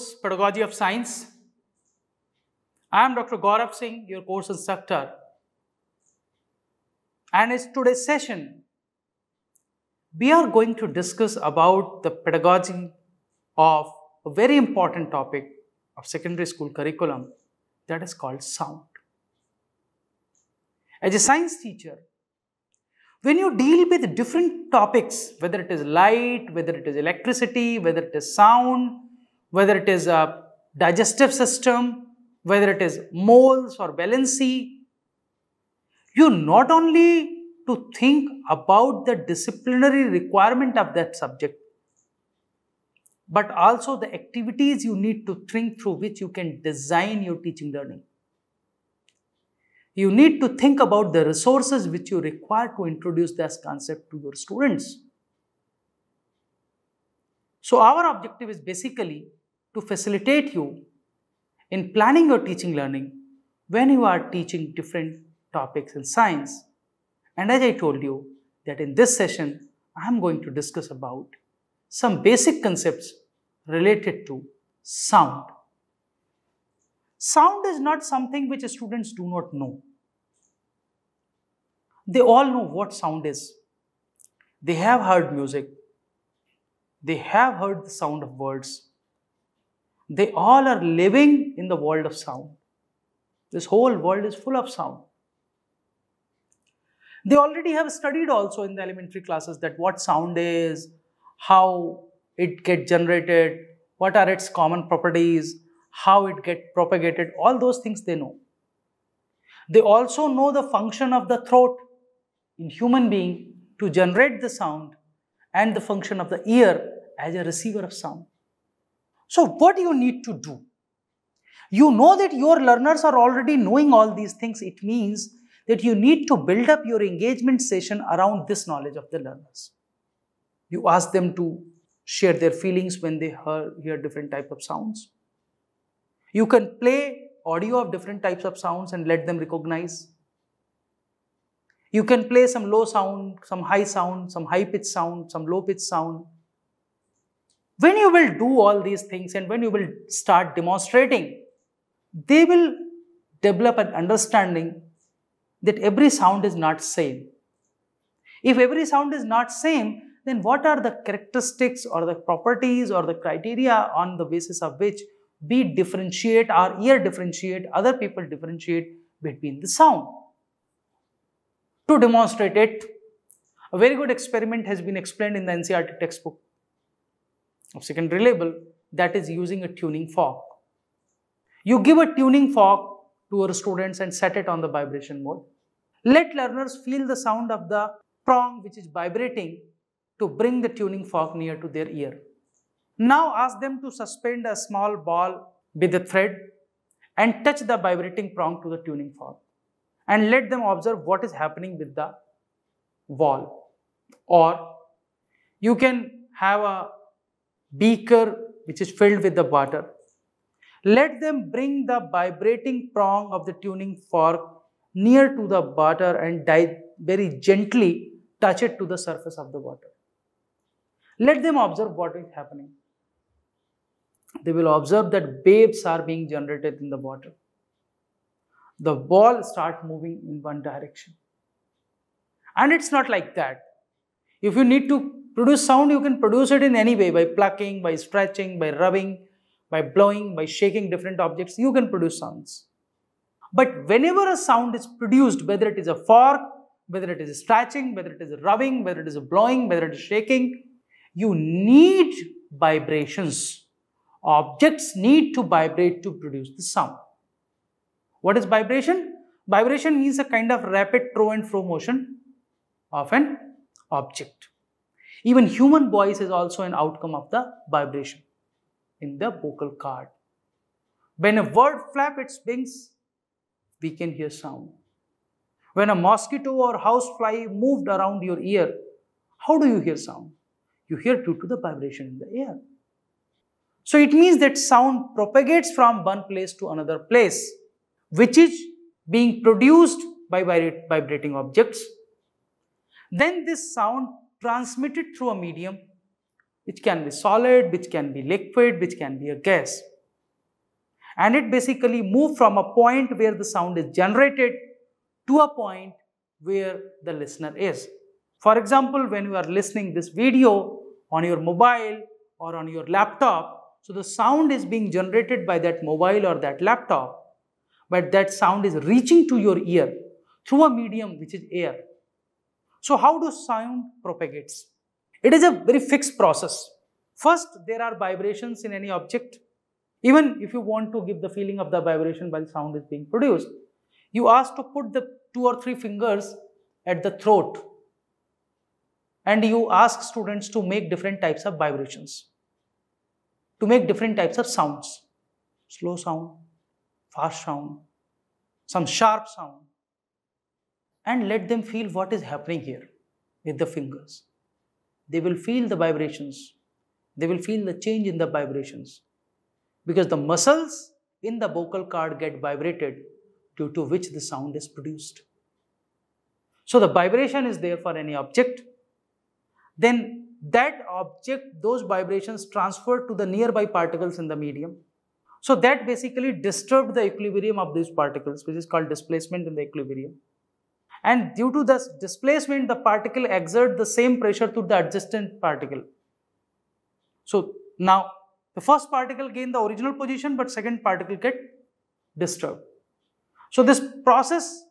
course, Pedagogy of Science. I am Dr. Gaurav Singh, your course instructor. And in today's session, we are going to discuss about the pedagogy of a very important topic of secondary school curriculum that is called sound. As a science teacher, when you deal with different topics, whether it is light, whether it is electricity, whether it is sound, whether it is a digestive system, whether it is moles or valency, you not only to think about the disciplinary requirement of that subject, but also the activities you need to think through which you can design your teaching learning. You need to think about the resources which you require to introduce this concept to your students. So our objective is basically to facilitate you in planning your teaching learning when you are teaching different topics in science. And as I told you that in this session, I am going to discuss about some basic concepts related to sound. Sound is not something which students do not know. They all know what sound is. They have heard music. They have heard the sound of words. They all are living in the world of sound. This whole world is full of sound. They already have studied also in the elementary classes that what sound is, how it gets generated, what are its common properties, how it gets propagated, all those things they know. They also know the function of the throat in human being to generate the sound and the function of the ear as a receiver of sound. So what do you need to do? You know that your learners are already knowing all these things. It means that you need to build up your engagement session around this knowledge of the learners. You ask them to share their feelings when they hear, hear different type of sounds. You can play audio of different types of sounds and let them recognize. You can play some low sound, some high sound, some high pitch sound, some low pitch sound. When you will do all these things and when you will start demonstrating, they will develop an understanding that every sound is not same. If every sound is not same, then what are the characteristics or the properties or the criteria on the basis of which we differentiate our ear differentiate other people differentiate between the sound to demonstrate it a very good experiment has been explained in the ncrt textbook of secondary label that is using a tuning fork. You give a tuning fork to our students and set it on the vibration mode. Let learners feel the sound of the prong which is vibrating to bring the tuning fork near to their ear. Now ask them to suspend a small ball with a thread and touch the vibrating prong to the tuning fork and let them observe what is happening with the ball. or you can have a beaker which is filled with the water. Let them bring the vibrating prong of the tuning fork near to the water and very gently touch it to the surface of the water. Let them observe what is happening. They will observe that waves are being generated in the water. The ball start moving in one direction. And it's not like that. If you need to Produce sound, you can produce it in any way by plucking, by stretching, by rubbing, by blowing, by shaking different objects. You can produce sounds. But whenever a sound is produced, whether it is a fork, whether it is stretching, whether it is rubbing, whether it is blowing, whether it is shaking, you need vibrations. Objects need to vibrate to produce the sound. What is vibration? Vibration means a kind of rapid throw and fro motion of an object. Even human voice is also an outcome of the vibration in the vocal cord. When a bird flaps its wings, we can hear sound. When a mosquito or housefly moved around your ear, how do you hear sound? You hear due to the vibration in the air. So it means that sound propagates from one place to another place, which is being produced by vibrating objects. Then this sound transmitted through a medium which can be solid, which can be liquid, which can be a gas. And it basically moves from a point where the sound is generated to a point where the listener is. For example, when you are listening this video on your mobile or on your laptop, so the sound is being generated by that mobile or that laptop, but that sound is reaching to your ear through a medium which is air. So how do sound propagates? It is a very fixed process. First, there are vibrations in any object. Even if you want to give the feeling of the vibration while sound is being produced, you ask to put the two or three fingers at the throat and you ask students to make different types of vibrations, to make different types of sounds, slow sound, fast sound, some sharp sound, and let them feel what is happening here with the fingers. They will feel the vibrations. They will feel the change in the vibrations because the muscles in the vocal cord get vibrated due to which the sound is produced. So the vibration is there for any object. Then that object, those vibrations transferred to the nearby particles in the medium. So that basically disturbed the equilibrium of these particles, which is called displacement in the equilibrium and due to this displacement the particle exert the same pressure to the adjacent particle. So now the first particle gain the original position but second particle get disturbed. So this process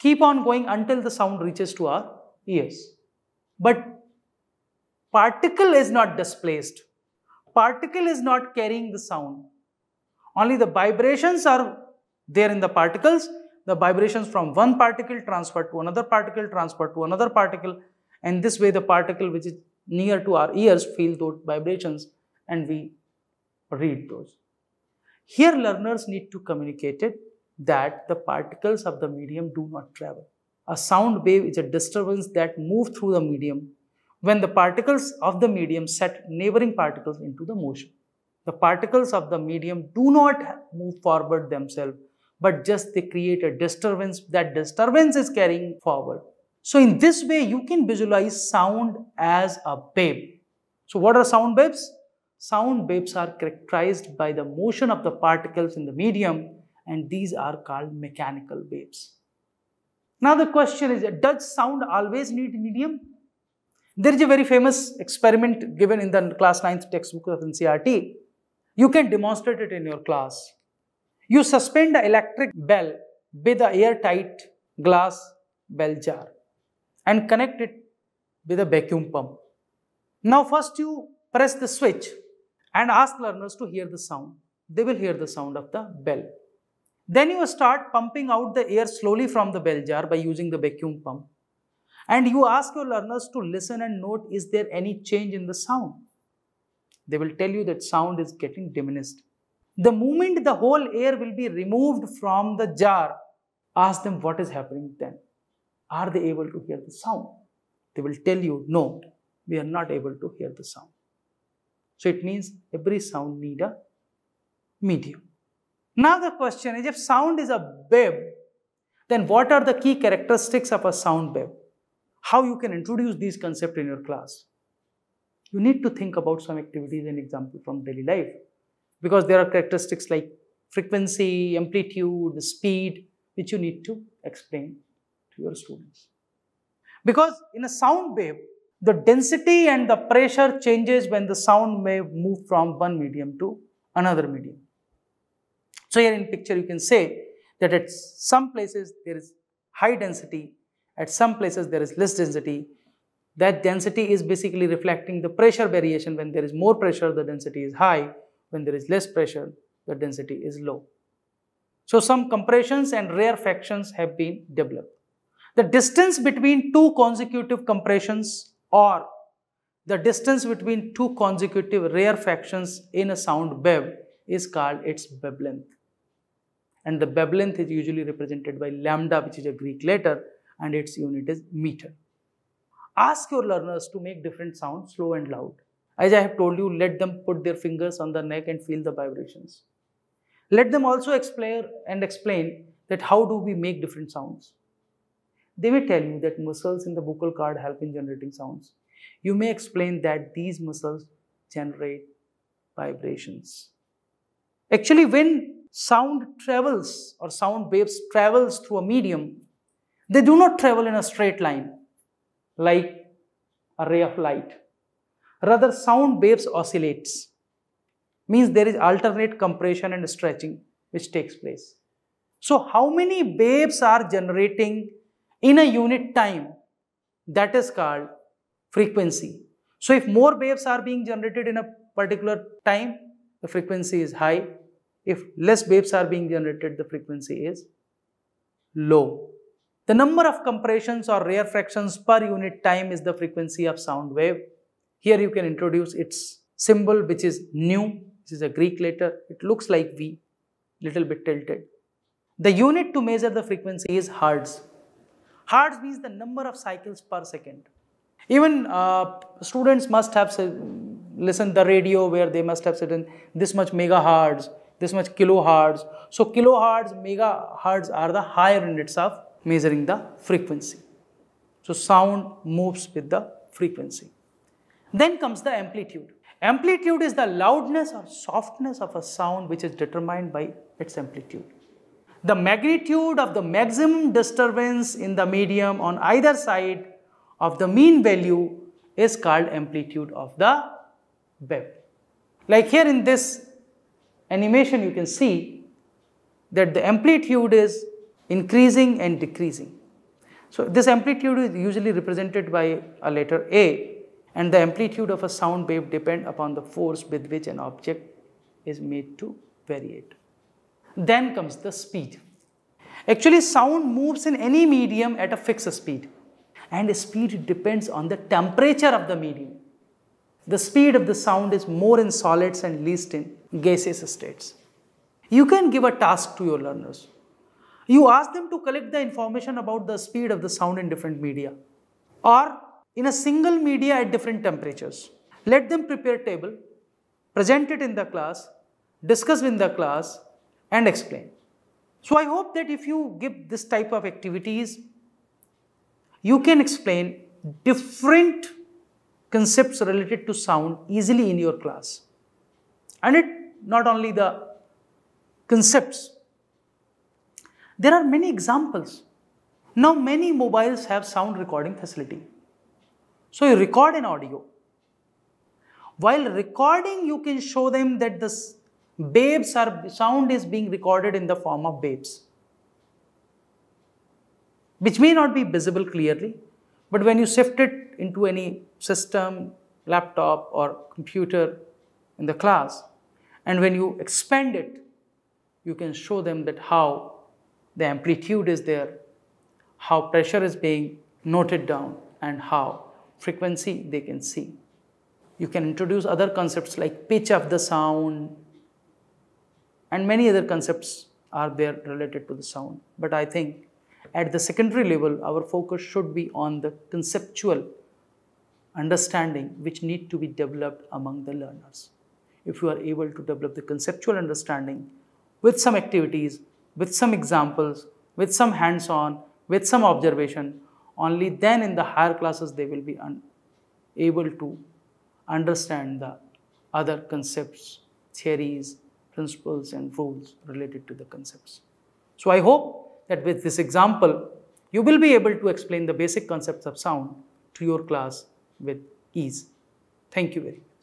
keep on going until the sound reaches to our ears. But particle is not displaced. Particle is not carrying the sound. Only the vibrations are there in the particles the vibrations from one particle transfer to another particle, transfer to another particle, and this way the particle which is near to our ears feel those vibrations and we read those. Here learners need to communicate it that the particles of the medium do not travel. A sound wave is a disturbance that moves through the medium when the particles of the medium set neighboring particles into the motion. The particles of the medium do not move forward themselves but just they create a disturbance. That disturbance is carrying forward. So in this way, you can visualize sound as a babe. So what are sound babes? Sound babes are characterized by the motion of the particles in the medium and these are called mechanical waves. Now the question is, does sound always need medium? There is a very famous experiment given in the class 9th textbook of NCRT. You can demonstrate it in your class. You suspend the electric bell with a airtight glass bell jar and connect it with a vacuum pump. Now first you press the switch and ask learners to hear the sound. They will hear the sound of the bell. Then you start pumping out the air slowly from the bell jar by using the vacuum pump. And you ask your learners to listen and note is there any change in the sound. They will tell you that sound is getting diminished. The moment the whole air will be removed from the jar, ask them what is happening then. Are they able to hear the sound? They will tell you, no, we are not able to hear the sound. So it means every sound need a medium. Now the question is, if sound is a wave, then what are the key characteristics of a sound wave? How you can introduce these concepts in your class? You need to think about some activities and example from daily life because there are characteristics like frequency, amplitude, speed, which you need to explain to your students. Because in a sound wave, the density and the pressure changes when the sound wave move from one medium to another medium. So here in picture you can say that at some places there is high density, at some places there is less density. That density is basically reflecting the pressure variation. When there is more pressure, the density is high. When there is less pressure, the density is low. So some compressions and rarefactions have been developed. The distance between two consecutive compressions or the distance between two consecutive rarefactions in a sound wave is called its wave length. And the wave length is usually represented by lambda which is a Greek letter and its unit is meter. Ask your learners to make different sounds slow and loud as I have told you, let them put their fingers on the neck and feel the vibrations. Let them also explain and explain that how do we make different sounds. They may tell you that muscles in the vocal cord help in generating sounds. You may explain that these muscles generate vibrations. Actually, when sound travels or sound waves travels through a medium, they do not travel in a straight line like a ray of light. Rather, sound waves oscillates, means there is alternate compression and stretching which takes place. So, how many waves are generating in a unit time? That is called frequency. So, if more waves are being generated in a particular time, the frequency is high. If less waves are being generated, the frequency is low. The number of compressions or rare fractions per unit time is the frequency of sound wave. Here you can introduce its symbol which is nu. This is a Greek letter. It looks like V, little bit tilted. The unit to measure the frequency is hertz. Hertz means the number of cycles per second. Even uh, students must have listened the radio where they must have in this much megahertz, this much kilohertz. So kilohertz, megahertz are the higher units of measuring the frequency. So sound moves with the frequency. Then comes the amplitude. Amplitude is the loudness or softness of a sound which is determined by its amplitude. The magnitude of the maximum disturbance in the medium on either side of the mean value is called amplitude of the wave. Like here in this animation you can see that the amplitude is increasing and decreasing. So this amplitude is usually represented by a letter A and the amplitude of a sound wave depend upon the force with which an object is made to it. Then comes the speed. Actually, sound moves in any medium at a fixed speed and speed depends on the temperature of the medium. The speed of the sound is more in solids and least in gaseous states. You can give a task to your learners. You ask them to collect the information about the speed of the sound in different media or in a single media at different temperatures. Let them prepare table, present it in the class, discuss in the class and explain. So I hope that if you give this type of activities, you can explain different concepts related to sound easily in your class. And it not only the concepts, there are many examples. Now many mobiles have sound recording facility. So you record an audio. While recording, you can show them that the babes are sound is being recorded in the form of babes, which may not be visible clearly, but when you shift it into any system, laptop or computer in the class, and when you expand it, you can show them that how the amplitude is there, how pressure is being noted down, and how frequency they can see. You can introduce other concepts like pitch of the sound and many other concepts are there related to the sound. But I think at the secondary level, our focus should be on the conceptual understanding which need to be developed among the learners. If you are able to develop the conceptual understanding with some activities, with some examples, with some hands-on, with some observation, only then in the higher classes they will be able to understand the other concepts, theories, principles and rules related to the concepts. So I hope that with this example, you will be able to explain the basic concepts of sound to your class with ease. Thank you very much.